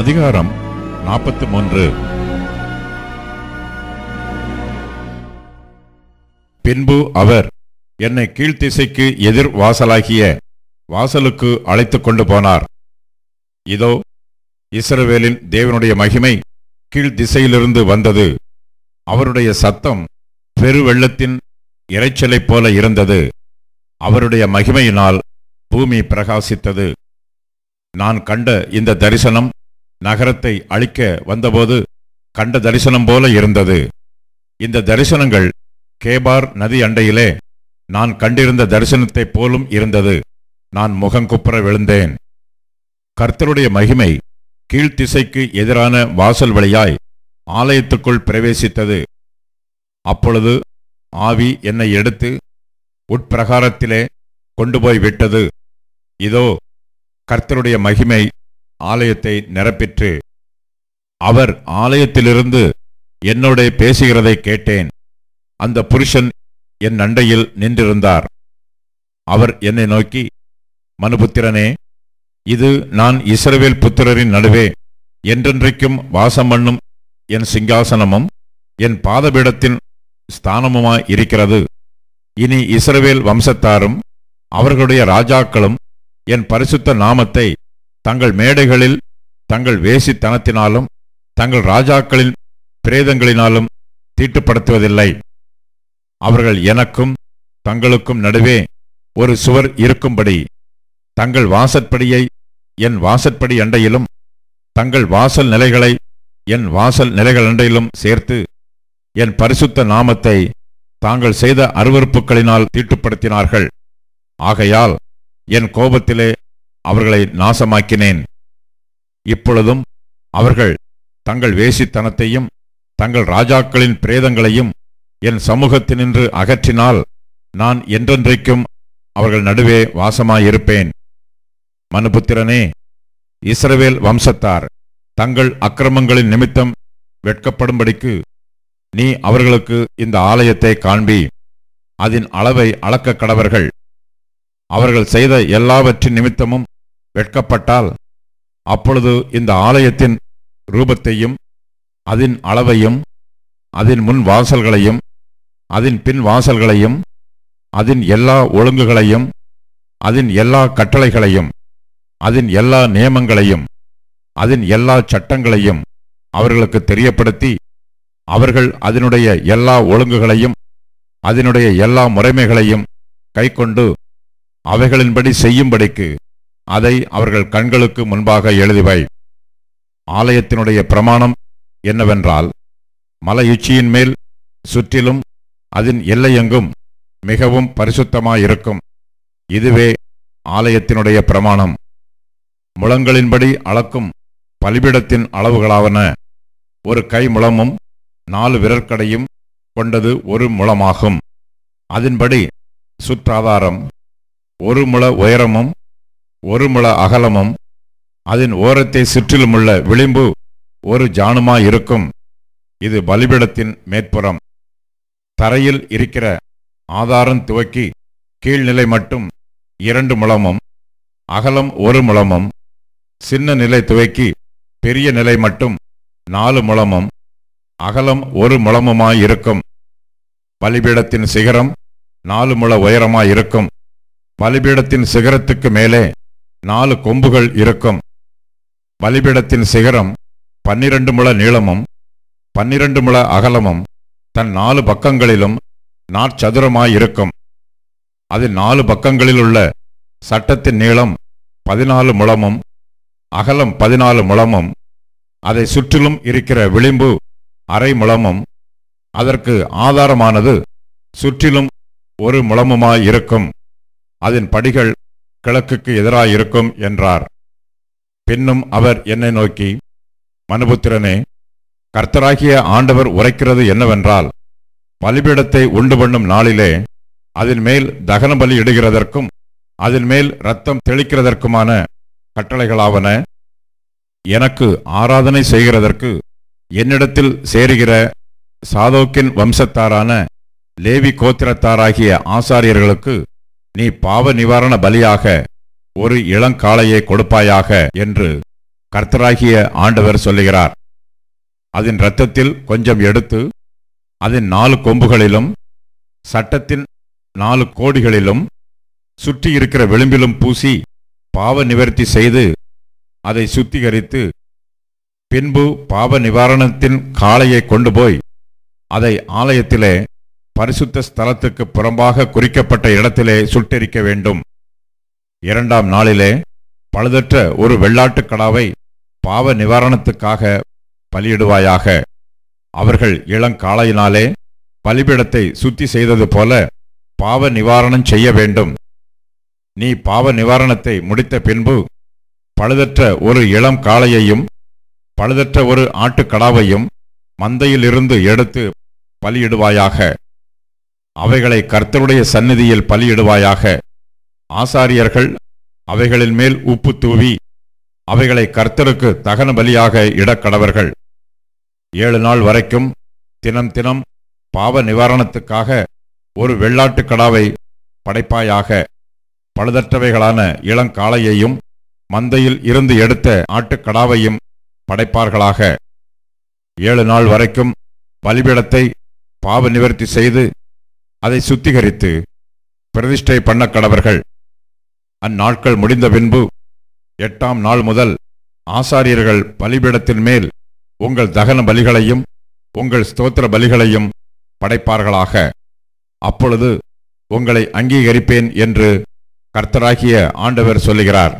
அதிகாரம் நாற்பத்தி மூன்று பின்பு அவர் என்னை கீழ்த்திசைக்கு எதிர் வாசலாகிய வாசலுக்கு அழைத்துக் கொண்டு போனார் இதோ இஸ்ரவேலின் தேவனுடைய மகிமை கீழ்த்திசையிலிருந்து வந்தது அவருடைய சத்தம் பெருவெள்ளத்தின் இறைச்சலைப் போல இருந்தது அவருடைய மகிமையினால் பூமி பிரகாசித்தது நான் கண்ட இந்த தரிசனம் நகரத்தை அழிக்க வந்தபோது கண்ட தரிசனம் போல இருந்தது இந்த தரிசனங்கள் கேபார் நதி அண்டையிலே நான் கண்டிருந்த தரிசனத்தைப் போலும் இருந்தது நான் முகங்குப்புற விழுந்தேன் கர்த்தருடைய மகிமை கீழ்த்திசைக்கு எதிரான வாசல் வழியாய் ஆலயத்துக்குள் பிரவேசித்தது அப்பொழுது ஆவி என்னை எடுத்து உட்பிரகாரத்திலே கொண்டு போய் விட்டது இதோ கர்த்தருடைய மகிமை ஆலயத்தை நிரப்பிற்று அவர் ஆலயத்திலிருந்து என்னோட பேசுகிறதை கேட்டேன் அந்த புருஷன் என் அண்டையில் நின்றிருந்தார் அவர் என்னை நோக்கி மனுபுத்திரனே இது நான் இஸ்ரவேல் புத்திரரின் நடுவே என்றென்றைக்கும் வாசம் பண்ணும் என் சிங்காசனமும் என் பாதபீடத்தின் ஸ்தானமுமாய் இருக்கிறது இனி இஸ்ரவேல் வம்சத்தாரும் அவர்களுடைய ராஜாக்களும் என் பரிசுத்த நாமத்தை தங்கள் மேடைகளில் தங்கள் வேசித்தனத்தினாலும் தங்கள் ராஜாக்களின் பிரேதங்களினாலும் தீட்டுப்படுத்துவதில்லை அவர்கள் எனக்கும் தங்களுக்கும் நடுவே ஒரு சுவர் இருக்கும்படி தங்கள் வாசற்படியை என் வாசற்படி அண்டையிலும் தங்கள் வாசல் நிலைகளை என் வாசல் நிலைகள் அண்டையிலும் சேர்த்து என் பரிசுத்த நாமத்தை தாங்கள் செய்த அருவறுப்புகளினால் தீட்டுப்படுத்தினார்கள் ஆகையால் என் கோபத்திலே அவர்களை நாசமாக்கினேன் இப்பொழுதும் அவர்கள் தங்கள் வேசித்தனத்தையும் தங்கள் ராஜாக்களின் பிரேதங்களையும் என் சமூகத்தினின்று அகற்றினால் நான் என்றென்றைக்கும் அவர்கள் நடுவே வாசமாயிருப்பேன் மனுபுத்திரனே இஸ்ரவேல் வம்சத்தார் தங்கள் அக்கிரமங்களின் நிமித்தம் வெட்கப்படும்படிக்கு நீ அவர்களுக்கு இந்த ஆலயத்தை காண்பி அதன் அளவை அளக்க கடவர்கள் அவர்கள் செய்த எல்லாவற்றின் நிமித்தமும் வெட்கப்பட்டால் அப்பொழுது இந்த ஆலயத்தின் ரூபத்தையும் அதன் அளவையும் அதன் முன் வாசல்களையும் அதன் பின் வாசல்களையும் அதன் எல்லா ஒழுங்குகளையும் அதன் எல்லா கட்டளைகளையும் அதன் எல்லா நியமங்களையும் அதன் எல்லா சட்டங்களையும் அவர்களுக்கு தெரியப்படுத்தி அவர்கள் அதனுடைய எல்லா ஒழுங்குகளையும் அதனுடைய எல்லா முறைமைகளையும் கைக்கொண்டு அவைகளின்படி செய்யும்படிக்கு அதை அவர்கள் கண்களுக்கு முன்பாக எழுதிவை ஆலயத்தினுடைய பிரமாணம் என்னவென்றால் மலையுச்சியின் மேல் சுற்றிலும் அதன் எல்லையெங்கும் மிகவும் பரிசுத்தமாயிருக்கும் இதுவே ஆலயத்தினுடைய பிரமாணம் முழங்களின்படி அளக்கும் பலிபிடத்தின் அளவுகளாவன ஒரு கை முழமும் நாலு விரற்கடையும் கொண்டது ஒரு முழமாகும் அதன்படி சுற்றாதாரம் ஒரு முள உயரமும் ஒரு முள அகலமும் அதன் ஓரத்தை சுற்றிலுமுள்ள விளிம்பு ஒரு ஜானுமாயிருக்கும் இருக்கும் இது பலிபிடத்தின் மேற்புறம் தரையில் இருக்கிற ஆதாரம் துவக்கி கீழ்நிலை மட்டும் இரண்டு முளமும் அகலம் ஒரு முளமும் சின்ன நிலை துவக்கி பெரிய நிலை மட்டும் நாலு முளமும் அகலம் ஒரு முளமுமாயிருக்கும் இருக்கும் பலிபீடத்தின் சிகரம் நாலு முழ உயரமாயிருக்கும் இருக்கும் பலிபீடத்தின் சிகரத்துக்கு மேலே நாலு கொம்புகள் இருக்கும் பலிபீடத்தின் சிகரம் பன்னிரண்டு முள நீளமும் பன்னிரண்டு முள அகலமும் தன் நாலு பக்கங்களிலும் நாற்சதுரமாயிருக்கும் அதில் நாலு பக்கங்களிலுள்ள சட்டத்தின் நீளம் பதினாலு முளமும் அகலம் பதினாலு முளமும் அதை சுற்றிலும் இருக்கிற விளிம்பு அரை முளமும் அதற்கு ஆதாரமானது சுற்றிலும் ஒரு முளமுமாயிருக்கும் அதன் படிகள் கிழக்குக்கு எதிராயிருக்கும் என்றார் பின்னும் அவர் என்னை நோக்கி மனுபுத்திரனே கர்த்தராகிய ஆண்டவர் உரைக்கிறது என்னவென்றால் பலிபீடத்தை உண்டு பண்ணும் நாளிலே அதன் மேல் தகன பலி இடுகிறதற்கும் அதன் மேல் ரத்தம் தெளிக்கிறதற்குமான கட்டளைகளாவன எனக்கு ஆராதனை செய்கிறதற்கு என்னிடத்தில் சேருகிற சாதோக்கின் வம்சத்தாரான லேவி கோத்திரத்தாராகிய ஆசாரியர்களுக்கு நீ பாவ நிவாரண பலியாக ஒரு இளங்காளையை கொடுப்பாயாக என்று கர்த்தராகிய ஆண்டவர் சொல்லுகிறார் அதன் இரத்தத்தில் கொஞ்சம் எடுத்து அதன் நாலு கொம்புகளிலும் சட்டத்தின் நாலு கோடிகளிலும் சுற்றி இருக்கிற விளிம்பிலும் பூசி பாவ நிவர்த்தி செய்து அதை சுத்திகரித்து பின்பு பாவ நிவாரணத்தின் காளையை கொண்டு போய் அதை ஆலயத்திலே பரிசுத்த ஸ்தலத்துக்கு புறம்பாக குறிக்கப்பட்ட இடத்திலே சுட்டெரிக்க வேண்டும் இரண்டாம் நாளிலே பழுதற்ற ஒரு வெள்ளாட்டுக் கடாவை பாவ நிவாரணத்துக்காக பலியிடுவாயாக அவர்கள் இளங்காலையினாலே பலிபிடத்தை சுத்தி செய்தது போல பாவ நிவாரணம் செய்ய வேண்டும் நீ பாவ நிவாரணத்தை முடித்த பின்பு பழுதற்ற ஒரு இளம் காளையையும் பழுதற்ற ஒரு ஆட்டுக்கடாவையும் மந்தையிலிருந்து எடுத்து பலியிடுவாயாக அவைகளை கர்த்தருடைய சந்நிதியில் பலியிடுவாயாக ஆசாரியர்கள் அவைகளின் மேல் உப்பு தூவி அவைகளை கர்த்தருக்கு தகன பலியாக இடக்கடவர்கள் ஏழு நாள் வரைக்கும் தினம் தினம் பாவ நிவாரணத்துக்காக ஒரு வெள்ளாட்டுக்கடாவை படைப்பாயாக பழுதற்றவைகளான இளங்காளையையும் மந்தையில் இருந்து எடுத்த ஆட்டுக்கடாவையும் படைப்பார்களாக ஏழு நாள் வரைக்கும் பலிபீடத்தை பாவ நிவர்த்தி செய்து அதை சுத்திகரித்து பிரதிஷ்டை பண்ண கடவர்கள் அந்நாட்கள் முடிந்த பின்பு எட்டாம் நாள் முதல் ஆசாரியர்கள் பலிபீடத்தின் மேல் உங்கள் தகன பலிகளையும் உங்கள் ஸ்தோத்திர பலிகளையும் படைப்பார்களாக அப்பொழுது உங்களை அங்கீகரிப்பேன் என்று கர்த்தராகிய ஆண்டவர் சொல்லுகிறார்